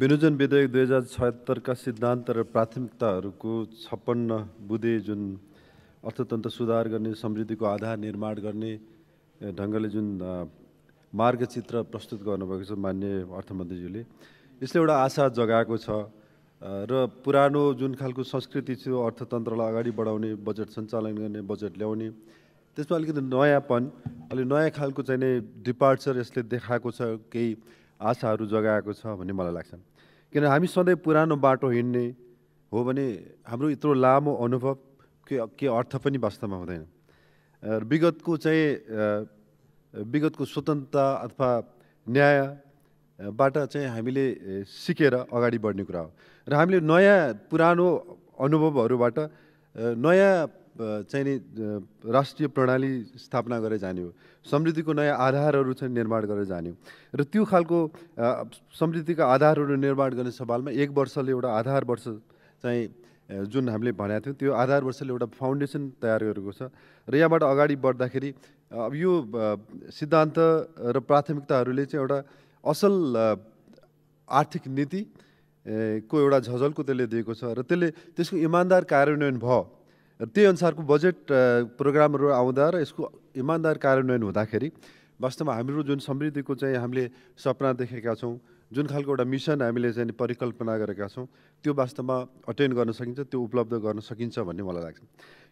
विनोजन विधेयक दुई हजार छत्तरका सिद्धान्त र प्राथमिकताहरूको छप्पन्न बुधे जुन अर्थतन्त्र सुधार गर्ने समृद्धिको आधार निर्माण गर्ने ढङ्गले जुन मार्गचित्र प्रस्तुत गर्नुभएको छ मान्य अर्थमन्त्रीज्यूले यसले एउटा आशा जगाएको छ र पुरानो जुन खालको संस्कृति थियो अर्थतन्त्रलाई अगाडि बढाउने बजेट सञ्चालन गर्ने बजेट ल्याउने त्यसमा अलिकति नयाँपन अलिक नयाँ खालको चाहिँ डिपार्चर यसले देखाएको छ केही आशाहरू जगाएको छ भन्ने मलाई लाग्छ किन हामी सधैँ पुरानो बाटो हिँड्ने हो भने हाम्रो यत्रो लामो अनुभव के के अर्थ पनि वास्तवमा हुँदैन विगतको चाहिँ विगतको स्वतन्त्रता अथवा न्यायबाट चाहिँ हामीले सिकेर अगाडि बढ्ने कुरा हो र हामीले नयाँ पुरानो अनुभवहरूबाट नयाँ चाहिँ नि राष्ट्रिय प्रणाली स्थापना गरेर जाने हो समृद्धिको नयाँ आधारहरू चाहिँ निर्माण गरेर जाने हो र त्यो खालको समृद्धिका आधारहरू निर्माण गर्ने सवालमा एक वर्षले एउटा आधार वर्ष चाहिँ जुन हामीले भनेको थियौँ त्यो आधार वर्षले एउटा फाउन्डेसन तयार गरेको छ र यहाँबाट अगाडि बढ्दाखेरि अब यो सिद्धान्त र प्राथमिकताहरूले चाहिँ एउटा असल आर्थिक नीति को एउटा झझलको त्यसले दिएको छ र त्यसले त्यसको इमान्दार कार्यान्वयन भयो त्यही अनुसारको बजेट प्रोग्रामहरू आउँदा र यसको इमान्दार कार्यान्वयन हुँदाखेरि वास्तवमा हाम्रो जुन समृद्धिको चाहिँ हामीले सपना देखेका छौँ जुन खालको एउटा मिसन हामीले चाहिँ परिकल्पना गरेका छौँ त्यो वास्तवमा अटेन गर्न सकिन्छ त्यो उपलब्ध गर्न सकिन्छ भन्ने मलाई लाग्छ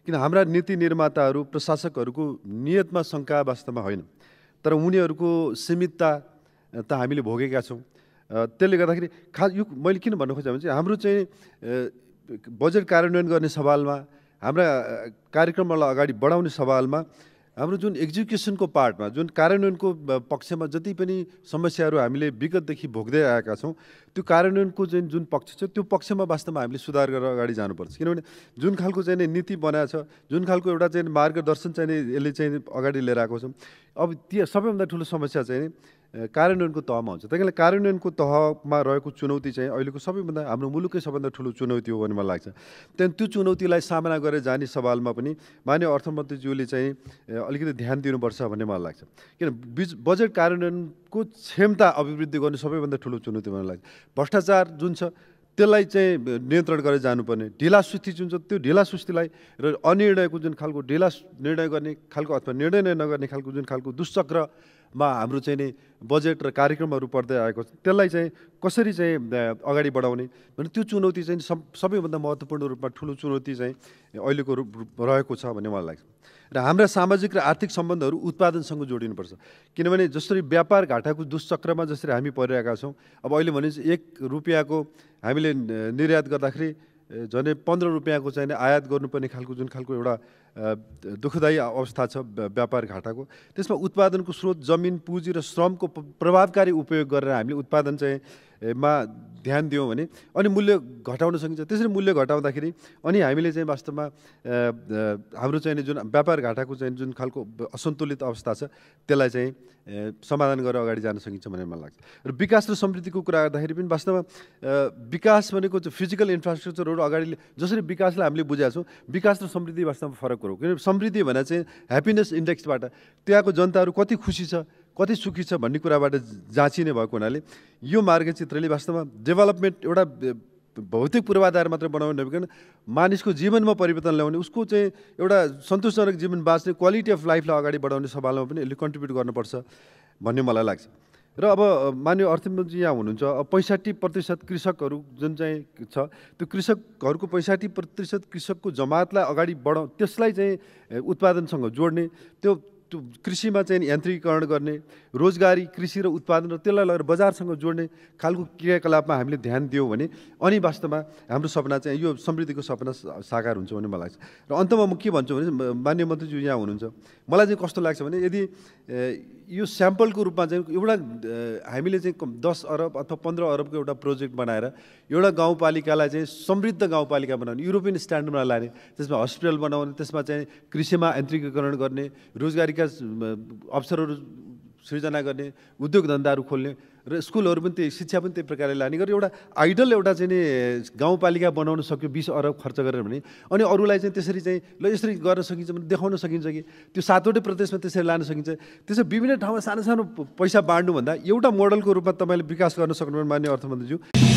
किन हाम्रा नीति निर्माताहरू प्रशासकहरूको नियतमा शङ्का वास्तवमा होइन तर उनीहरूको सीमितता त हामीले भोगेका छौँ त्यसले गर्दाखेरि खास यो मैले किन भन्नु खोजेँ भने चाहिँ हाम्रो चाहिँ बजेट कार्यान्वयन गर्ने सवालमा हाम्रा कार्यक्रमहरूलाई अगाडि बढाउने सवालमा हाम्रो जुन एक्जिक्युसनको पार्टमा जुन कार्यान्वयनको पक्षमा जति पनि समस्याहरू हामीले विगतदेखि भोग्दै आएका छौँ त्यो कार्यान्वयनको चाहिँ जुन पक्ष छ त्यो पक्षमा वास्तवमा हामीले सुधार गरेर अगाडि जानुपर्छ किनभने जुन खालको चाहिँ नीति बनाएको छ जुन खालको एउटा चाहिँ मार्गदर्शन चाहिँ यसले चाहिँ अगाडि लिएर आएको छ अब त्यो सबैभन्दा ठुलो समस्या चाहिँ कार्यान्वयनको तहमा हुन्छ त्यही कारण कार्यान्वयनको तहमा रहेको चुनौती चाहिँ अहिलेको सबैभन्दा हाम्रो मुलुकै सबैभन्दा ठुलो चुनौती हो भन्ने मलाई लाग्छ त्यहाँदेखि त्यो चुनौतीलाई सामना गरेर जाने सवालमा पनि मान्य अर्थमन्त्रीज्यूले चाहिँ अलिकति ध्यान दिनुपर्छ भन्ने मलाई लाग्छ किन बिज बजेट कार्यान्वयनको क्षमता अभिवृद्धि गर्ने सबैभन्दा ठुलो चुनौती मलाई लाग्छ भ्रष्टाचार जुन छ त्यसलाई चाहिँ नियन्त्रण गरेर जानुपर्ने ढिला सुस्ती जुन छ त्यो ढिला सुस्तीलाई र अनिर्णयको जुन खालको ढिला निर्णय गर्ने खालको अथवा निर्णय नै नगर्ने खालको जुन खालको दुश्चक्र मा हाम्रो चाहिँ नि बजेट र कार्यक्रमहरू पर्दै आएको छ त्यसलाई चाहिँ कसरी चाहिँ अगाडि बढाउने भने त्यो चुनौती चाहिँ सब सबैभन्दा महत्त्वपूर्ण रूपमा ठुलो चुनौती चाहिँ अहिलेको रूप रहेको छ भन्ने मलाई लाग्छ र हाम्रा सामाजिक र आर्थिक सम्बन्धहरू उत्पादनसँग जोडिनुपर्छ किनभने जसरी व्यापार घाटाको दुष्चक्रमा जसरी हामी परिरहेका छौँ अब अहिले भने एक रुपियाँको हामीले निर्यात गर्दाखेरि झनै पन्ध्र रुपियाँको चाहिँ आयात गर्नुपर्ने खालको जुन खालको एउटा दुःखदायी अवस्था छ व्यापार घाटाको त्यसमा उत्पादनको स्रोत जमिन पुँजी र श्रमको प्रभावकारी उपयोग गरेर हामीले उत्पादन चाहिँ मा ध्यान दियौँ भने अनि मूल्य घटाउन सकिन्छ त्यसरी मूल्य घटाउँदाखेरि अनि हामीले चाहिँ वास्तवमा हाम्रो चाहिँ जुन व्यापार घाटाको चाहिँ जुन खालको असन्तुलित अवस्था छ त्यसलाई चाहिँ समाधान गरेर अगाडि जान सकिन्छ भन्ने मलाई लाग्छ र विकास र समृद्धिको कुरा गर्दाखेरि पनि वास्तवमा विकास भनेको चाहिँ फिजिकल इन्फ्रास्ट्रक्चरहरू अगाडि जसरी विकासलाई हामीले बुझाएको छौँ विकास र समृद्धि वास्तवमा फरक कुरो किनभने समृद्धि भनेर चाहिँ ह्याप्पिनेस इन्डेक्सबाट त्यहाँको जनताहरू कति खुसी छ कति सुखी छ भन्ने कुराबाट जाँचिने भएको हुनाले यो मार्गचित्रले वास्तवमा डेभलपमेन्ट एउटा भौतिक पूर्वाधार मात्र बनाउने नभइकन मानिसको जीवनमा परिवर्तन ल्याउने उसको चाहिँ एउटा सन्तोषजनक जीवन बाँच्ने क्वालिटी अफ लाइफलाई अगाडि बढाउने सवालमा पनि यसले कन्ट्रिब्युट गर्नुपर्छ भन्ने मलाई लाग्छ र अब मान्य अर्थमन्त्री यहाँ हुनुहुन्छ अब पैँसाठी प्रतिशत कृषकहरू जुन चाहिँ छ त्यो कृषकहरूको पैँसाठी प्रतिशत कृषकको जमातलाई अगाडि बढाउ त्यसलाई चाहिँ उत्पादनसँग जोड्ने त्यो कृषिमा चाहिँ यान्त्रिकरण गर्ने रोजगारी कृषि र उत्पादन र त्यसलाई लगेर बजारसँग जोड्ने खालको क्रियाकलापमा हामीले ध्यान दियौँ भने अनि वास्तवमा हाम्रो सपना चाहिँ यो समृद्धिको सपना साकार हुन्छ भन्ने मलाई लाग्छ र अन्तमा म के भन्छु भने मान्य मन्त्रीज्यू यहाँ हुनुहुन्छ मलाई चाहिँ कस्तो लाग्छ भने यदि यो स्याम्पलको रूपमा चाहिँ एउटा हामीले चाहिँ दस अरब अथवा पन्ध्र अरबको एउटा प्रोजेक्ट बनाएर एउटा गाउँपालिकालाई चाहिँ समृद्ध गाउँपालिका बनाउने युरोपियन स्ट्यान्डर्डमा लाने त्यसमा हस्पिटल बनाउने त्यसमा चाहिँ कृषिमा यान्त्रिकीकरण गर्ने रोजगारीका अवसरहरू सृजना गर्ने उद्योग धन्दाहरू खोल्ने र स्कुलहरू पनि त्यही शिक्षा पनि त्यही प्रकारले लाने गरेर एउटा आइडल एउटा चाहिँ नि गाउँपालिका बनाउन सक्यो बिस अरब खर्च गरेर भने अनि अरूलाई चाहिँ त्यसरी चाहिँ ल यसरी गर्न सकिन्छ भने देखाउन सकिन्छ कि त्यो सातवटै प्रदेशमा त्यसरी लान सकिन्छ त्यसो विभिन्न ठाउँमा सानो सानो पैसा बाँड्नुभन्दा एउटा मोडलको रूपमा तपाईँले विकास गर्न सक्नुभयो मान्य अर्थमन्त्रीज्यू